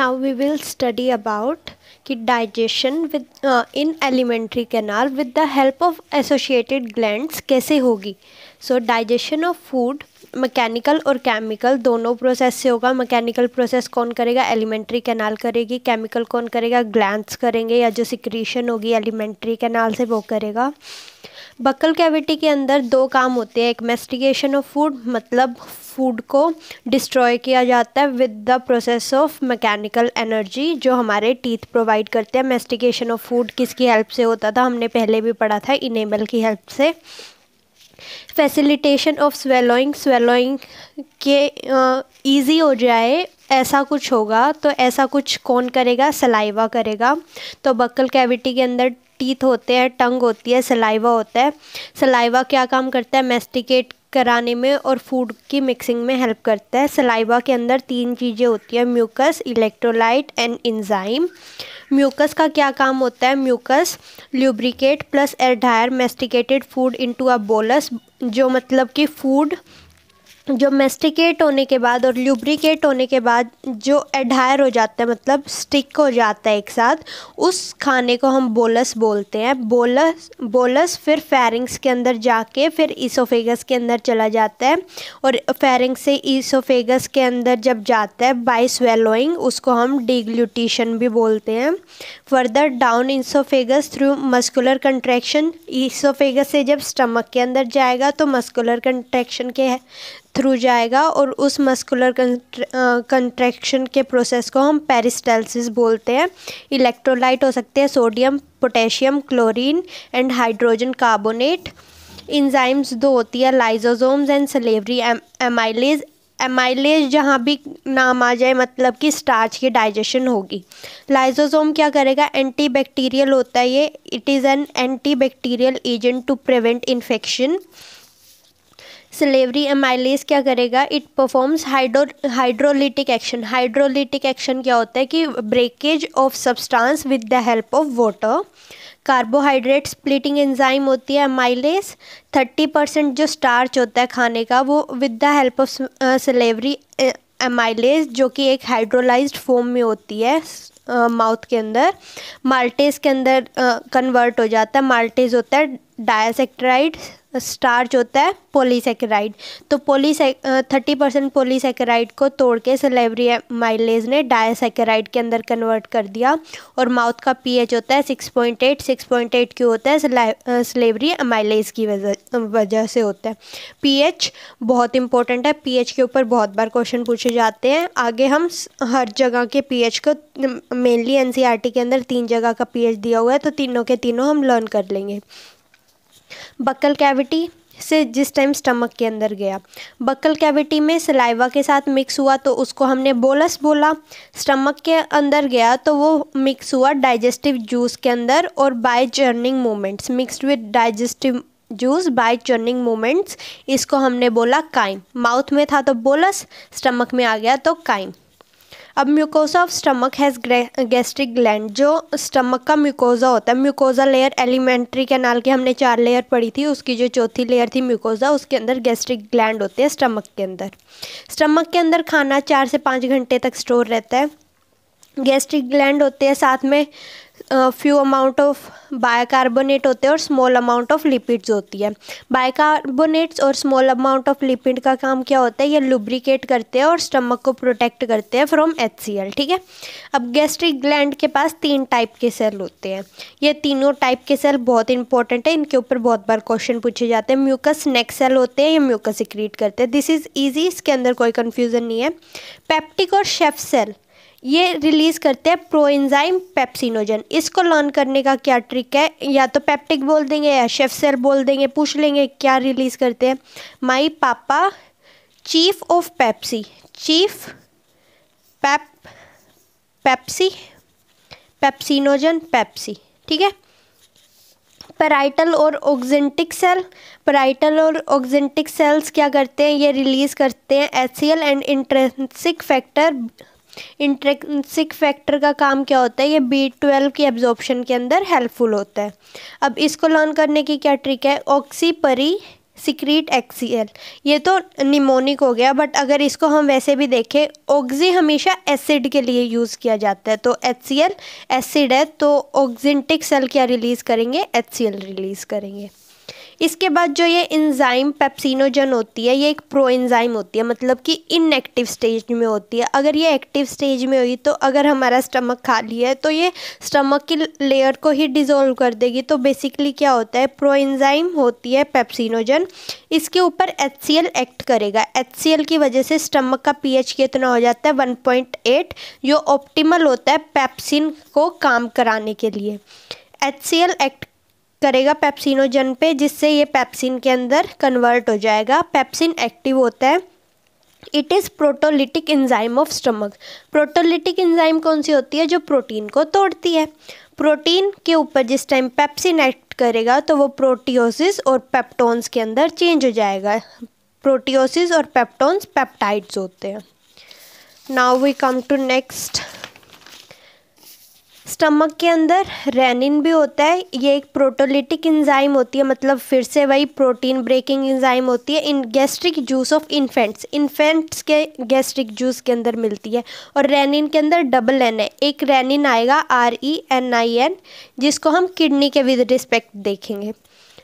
now we will study about digestion with uh, in alimentary canal with the help of associated glands कैसे होगी so digestion of food mechanical और chemical दोनों process से होगा mechanical process कौन करेगा alimentary canal करेगी chemical कौन करेगा ग्लैंड्स करेंगे या जो सिक्रीशन होगी एलिमेंट्री कैनाल से वो करेगा बकल कैविटी के अंदर दो काम होते हैं एक मेस्टिकेशन ऑफ फूड मतलब फूड को डिस्ट्रॉय किया जाता है with the process of mechanical energy जो हमारे टीथ प्रोवाइड करते हैं मेस्टिकेशन ऑफ फूड किसकी हेल्प से होता था हमने पहले भी पढ़ा था इनेबल की हेल्प से फैसिलिटेशन ऑफ स्वेलोइंग स्वेलोइंग के uh, हो जाए ऐसा कुछ होगा तो ऐसा कुछ कौन करेगा सलाइवा करेगा तो बक्कल कैविटी के अंदर टीथ होते हैं टंग होती है सलाइवा होता है सलाइवा क्या काम करता है मेस्टिकेट कराने में और फूड की मिक्सिंग में हेल्प करता है सलाइवा के अंदर तीन चीज़ें होती है mucus electrolyte and enzyme mucus का क्या काम होता है mucus lubricate plus adhere masticated food into a bolus जो मतलब कि फूड जो मेस्टिकेट होने के बाद और ल्यूब्रिकेट होने के बाद जो एडायर हो जाता है मतलब स्टिक हो जाता है एक साथ उस खाने को हम बोलस बोलते हैं बोलस बोलस फिर फेरिंग्स के अंदर जाके फिर इसोफेगस के अंदर चला जाता है और फेरिंग्स से इसोफेगस के अंदर जब जाता है बाई स्वेलोइंग उसको हम डिग्लूटिशन भी बोलते हैं further down oesophagus through muscular contraction oesophagus से जब स्टमक के अंदर जाएगा तो मस्कुलर कंट्रैक्शन के थ्रू जाएगा और उस मस्कुलर कंट्रैक्शन uh, के प्रोसेस को हम पेरिस्टाइलिस बोलते हैं इलेक्ट्रोलाइट हो सकते हैं sodium potassium chlorine and hydrogen carbonate enzymes दो होती है lysozymes and salivary amylase amylase जहाँ भी नाम आ जाए मतलब कि स्टार्च की डाइजेशन होगी लाइजोजोम क्या करेगा एंटी बैक्टीरियल होता है ये it is an anti bacterial agent to prevent infection salivary amylase क्या करेगा it performs hydro hydrolytic action hydrolytic action क्या होता है कि breakage of substance with the help of water carbohydrate splitting enzyme होती है एमाइलेस थर्टी परसेंट जो starch होता है खाने का वो with the help of salivary amylase जो कि एक हाइड्रोलाइज फॉर्म में होती है माउथ uh, के अंदर माल्टेज के अंदर कन्वर्ट uh, हो जाता है माल्टेज होता है डायसेक्ट्राइड स्टार्च होता है पोलीसेकेराइड तो पोलीसे थर्टी परसेंट पोलीसेकेराइड को तोड़ के सलेबरी माइलेज ने डायसेकेराइड के अंदर कन्वर्ट कर दिया और माउथ का पीएच होता है six point eight six point eight क्यों होता है सलेबरी माइलेज की वजह से होता है पीएच बहुत इंपॉर्टेंट है पीएच के ऊपर बहुत बार क्वेश्चन पूछे जाते हैं आगे हम हर जगह के पी को मेनली एन के अंदर तीन जगह का पी दिया हुआ है तो तीनों के तीनों हम लर्न कर लेंगे बक्कल कैविटी से जिस टाइम स्टमक के अंदर गया बक्कल कैविटी में सलाइवा के साथ मिक्स हुआ तो उसको हमने बोलस बोला स्टमक के अंदर गया तो वो मिक्स हुआ डाइजेस्टिव जूस के अंदर और by churning movements mixed with digestive juice by churning movements इसको हमने बोला काइम माउथ में था तो बोलस स्टमक में आ गया तो काइम अब mucosa of stomach has gastric gland जो स्टमक का म्यूकोजा होता है म्यूकोजा लेयर एलिमेंट्री कैनाल की हमने चार लेयर पढ़ी थी उसकी जो चौथी लेयर थी म्यूकोजा उसके अंदर गैस्ट्रिक ग्लैंड होते हैं स्टमक के अंदर स्टमक के अंदर खाना चार से पाँच घंटे तक स्टोर रहता है गैस्ट्रिक ग्लैंड होते हैं साथ में फ्यू अमाउंट ऑफ बायकार्बोनेट होते हैं और स्मॉल अमाउंट ऑफ लिपिड्स होती है बायकार्बोनेट्स और स्मॉल अमाउंट ऑफ लिपिड का काम क्या होता है ये लुब्रिकेट करते हैं और स्टमक को प्रोटेक्ट करते हैं फ्रॉम एच ठीक है अब गैस्ट्रिक ग्लैंड के पास तीन टाइप के सेल होते हैं ये तीनों टाइप के सेल बहुत इंपॉर्टेंट है इनके ऊपर बहुत बार क्वेश्चन पूछे जाते हैं म्यूकस नेक सेल होते हैं या म्यूकस सिक्रीट करते हैं दिस इज़ ईजी इसके अंदर कोई कन्फ्यूज़न नहीं है पैप्टिक और शेफ सेल ये रिलीज़ करते हैं प्रोइंजाइम पेप्सिनोजन इसको लॉन करने का क्या ट्रिक है या तो पेप्टिक बोल देंगे या शेफ सेल बोल देंगे पूछ लेंगे क्या रिलीज़ करते हैं माई पापा chief of pepsin chief pep pepsin pepsinogen pepsin ठीक है पैराइटल और ऑक्जेंटिक सेल पराइटल और ऑक्जेंटिक सेल्स क्या करते हैं ये रिलीज़ करते हैं H and intrinsic factor intrinsic factor का काम क्या होता है ये बी ट्वेल्व की एब्जॉर्प्शन के अंदर हेल्पफुल होता है अब इसको लर्न करने की क्या ट्रिक है ऑक्सीपरी सिक्रीट एक्सीएल ये तो निमोनिक हो गया बट अगर इसको हम वैसे भी देखें ऑक्जी हमेशा एसिड के लिए यूज़ किया जाता है तो एच एसिड है तो ऑक्जेंटिक सेल क्या रिलीज़ करेंगे एच रिलीज़ करेंगे इसके बाद जो ये इंजाइम पेप्सिनोजन होती है ये एक प्रो इंजाइम होती है मतलब कि इनएक्टिव स्टेज में होती है अगर ये एक्टिव स्टेज में हुई तो अगर हमारा स्टमक खाली है तो ये स्टमक की लेयर को ही डिज़ोल्व कर देगी तो बेसिकली क्या होता है प्रो इंजाइम होती है पेप्सिनोजन इसके ऊपर एच एक्ट करेगा एच की वजह से स्टमक का पी कितना हो जाता है वन जो ऑप्टिमल होता है पेप्सिन को काम कराने के लिए एच एक्ट करेगा पेप्सिनोजन पे जिससे ये पैप्सिन के अंदर कन्वर्ट हो जाएगा पैप्सिन एक्टिव होता है it is proteolytic enzyme of stomach proteolytic enzyme कौन सी होती है जो प्रोटीन को तोड़ती है प्रोटीन के ऊपर जिस टाइम पैप्सिन एक्ट करेगा तो वो प्रोटियोसिस और पेप्टोन्स के अंदर चेंज हो जाएगा प्रोटियोसिस और पेप्टोन्स पेप्टाइड्स होते हैं now we come to next stomach के अंदर रेनिन भी होता है ये एक प्रोटोलिटिक इंजाइम होती है मतलब फिर से वही प्रोटीन ब्रेकिंग इंजाइम होती है in gastric juice of infants infants के गैस्ट्रिक जूस के अंदर मिलती है और रेनिन के अंदर डबल एन है एक रेनिन आएगा R E N I N जिसको हम किडनी के विद रिस्पेक्ट देखेंगे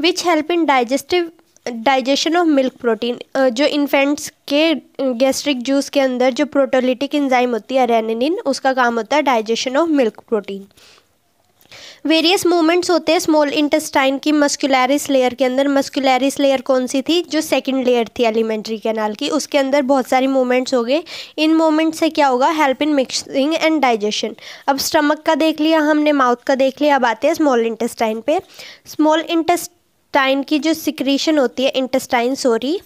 which help in digestive digestion of milk protein जो इन्फेंट्स के गैस्ट्रिक जूस के अंदर जो प्रोटोलिटिक इंजाइम होती है रेनिन उसका काम होता है digestion of milk protein various movements होते हैं स्मॉल इंटेस्टाइन की मस्कुलरिस लेयर के अंदर मस्कुलरिस लेयर कौन सी थी जो सेकंड लेयर थी एलिमेंट्री कैनाल की उसके अंदर बहुत सारी मूवमेंट्स हो गए इन मूवमेंट्स से क्या होगा help in mixing and digestion अब स्टमक का देख लिया हमने माउथ का देख लिया अब आते हैं स्मॉल इंटेस्टाइन पे स्मॉल इंटेस्ट इंटेस्टाइन की जो सिक्रीशन होती है इंटेस्टाइन सॉरी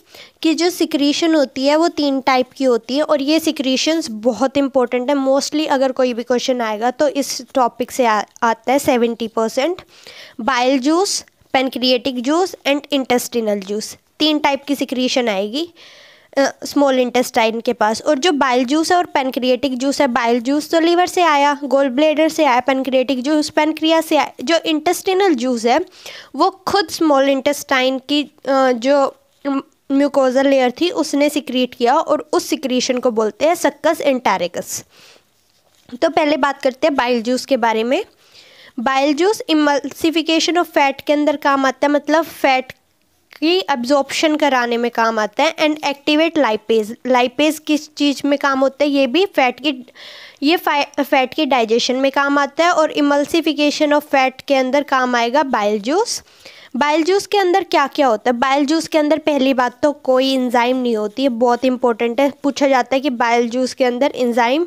की जो सिक्रीशन होती है वो तीन टाइप की होती है और ये सिक्रीशंस बहुत इंपॉर्टेंट है मोस्टली अगर कोई भी क्वेश्चन आएगा तो इस टॉपिक से आ, आता है seventy percent bile juice pancreatic juice and intestinal juice तीन टाइप की सिक्रीशन आएगी स्मॉल इंटेस्टाइन के पास और जो बाइल जूस है और पेनक्रिएटिक जूस है बाइल जूस तो लीवर से आया गोल ब्लेडर से आया पेनक्रिएटिक जूस पेनक्रिया से आया जो इंटेस्टिनल जूस है वो खुद स्मॉल इंटेस्टाइन की जो म्यूकोजल लेयर थी उसने सिक्रीट किया और उस सिक्रीशन को बोलते हैं सक्कस एंटारिकस तो पहले बात करते हैं बाइल जूस के बारे में bile juice emulsification of fat के अंदर काम आता है मतलब फैट की एब्जॉर्प्शन कराने में काम आता है एंड एक्टिवेट लाइपेज लाइपेज किस चीज़ में काम होता है ये भी फैट की ये फैट के डाइजेशन में काम आता है और इमल्सिफिकेशन ऑफ फैट के अंदर काम आएगा बाइल जूस बाइल जूस के अंदर क्या क्या होता है बाइल जूस के अंदर पहली बात तो कोई इंजाइम नहीं होती है बहुत इंपॉर्टेंट है पूछा जाता है कि बाइल जूस के अंदर इंजाइम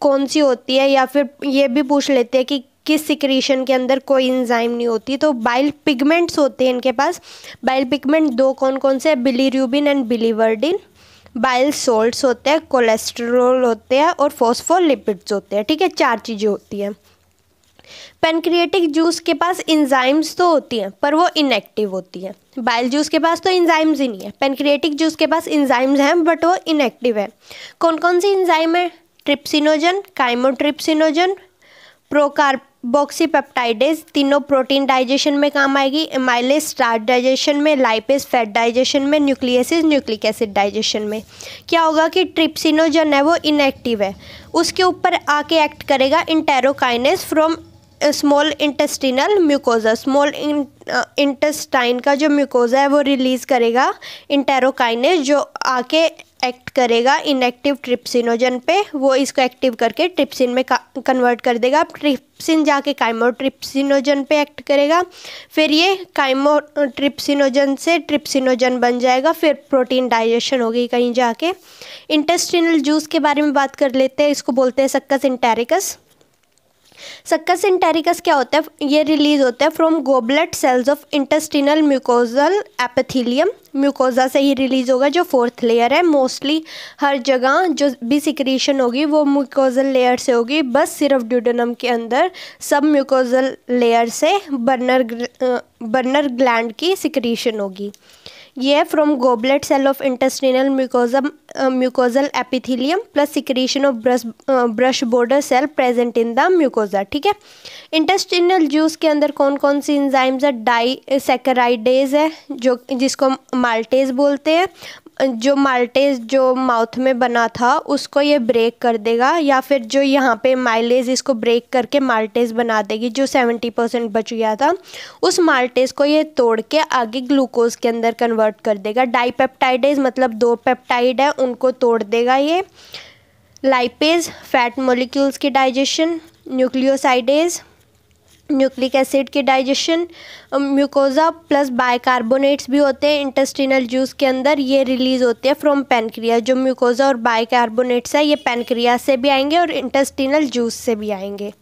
कौन सी होती है या फिर ये भी पूछ लेते हैं कि की सिक्रीशन के अंदर कोई इंजाइम नहीं होती तो बाइल पिगमेंट्स होते हैं इनके पास बाइल पिगमेंट दो कौन कौन से हैं bilirubin and biliverdin bile salts होते हैं कोलेस्ट्रोल होते हैं और फोस्फोलिपिड्स होते हैं ठीक है चार चीज़ें होती हैं पेनक्रिएटिक जूस के पास इंजाइम्स तो होती हैं पर वो इनएक्टिव होती हैं बाइल जूस के पास तो इंजाइम्स ही नहीं है पेनक्रिएटिक जूस के पास इंजाइम्स हैं बट वो इनएक्टिव है कौन कौन सी इंजाइम है ट्रिप्सिनोजन काइमोट्रिप्सिनोजन प्रोकार बॉक्सीपेप्टाइडेज तीनों प्रोटीन डाइजेशन में काम आएगी एमाइलिस स्टार्ट डाइजेशन में लाइपेज फैट डाइजेशन में न्यूक्लियसिस न्यूक्लिक एसिड डाइजेशन में क्या होगा कि ट्रिप्सिनोजन है वो इनएक्टिव है उसके ऊपर आके एक्ट करेगा enterokinase from small intestinal mucosa small intestine का जो म्यूकोजा है वो रिलीज़ करेगा इंटेरोकाइनेस जो आके एक्ट करेगा इनएक्टिव ट्रिप्सिनोजन पे वो इसको एक्टिव करके ट्रिप्सिन में कन्वर्ट कर देगा ट्रिप्सिन जाके काइमोट्रिप्सिनोजन पे एक्ट करेगा फिर ये काइमोट्रिप्सिनोजन से ट्रिप्सिनोजन बन जाएगा फिर प्रोटीन डाइजेशन होगी कहीं जाके इंटेस्टिनल जूस के बारे में बात कर लेते हैं इसको बोलते हैं सक्कस इंटेरिकस सक्कस इंटेरिकस क्या होता है ये रिलीज होता है from goblet cells of intestinal mucosal epithelium mucosa से ही रिलीज होगा जो फोर्थ लेयर है मोस्टली हर जगह जो भी सिक्रीशन होगी वो म्यूकोजल लेयर से होगी बस सिर्फ ड्यूडनम के अंदर सब म्यूकोजल लेयर से बर्नर बर्नर ग्लैंड की सिक्रीशन होगी ये from goblet cell of intestinal mucosa mucosal epithelium plus secretion of brush brush border cell present in the mucosa ठीक है इंटेस्टिनल जूस के अंदर कौन कौन सी इंजाइम्स है डाई सेकेराइडेज है जो जिसको माल्टेज बोलते हैं जो माल्टेज जो माउथ में बना था उसको ये ब्रेक कर देगा या फिर जो यहाँ पे माइलेज इसको ब्रेक करके माल्टेज बना देगी जो सेवेंटी परसेंट बच गया था उस माल्टेज को ये तोड़ के आगे ग्लूकोज के अंदर कन्वर्ट कर देगा डाईपेप्टाइडेज मतलब दो पेप्टाइड है उनको तोड़ देगा ये लाइपेज फैट मोलिक्यूल्स की डाइजेशन न्यूक्लियोसाइडेज़ न्यूक्लिक एसिड के डाइजेशन म्यूकोजा प्लस बाइकार्बोनेट्स भी होते हैं इंटेस्टिनल जूस के अंदर ये रिलीज़ होते हैं फ्रॉम पेनक्रिया जो म्यूकोजा और बाइकार्बोनेट्स है ये पेनक्रिया से भी आएंगे और इंटेस्टिनल जूस से भी आएंगे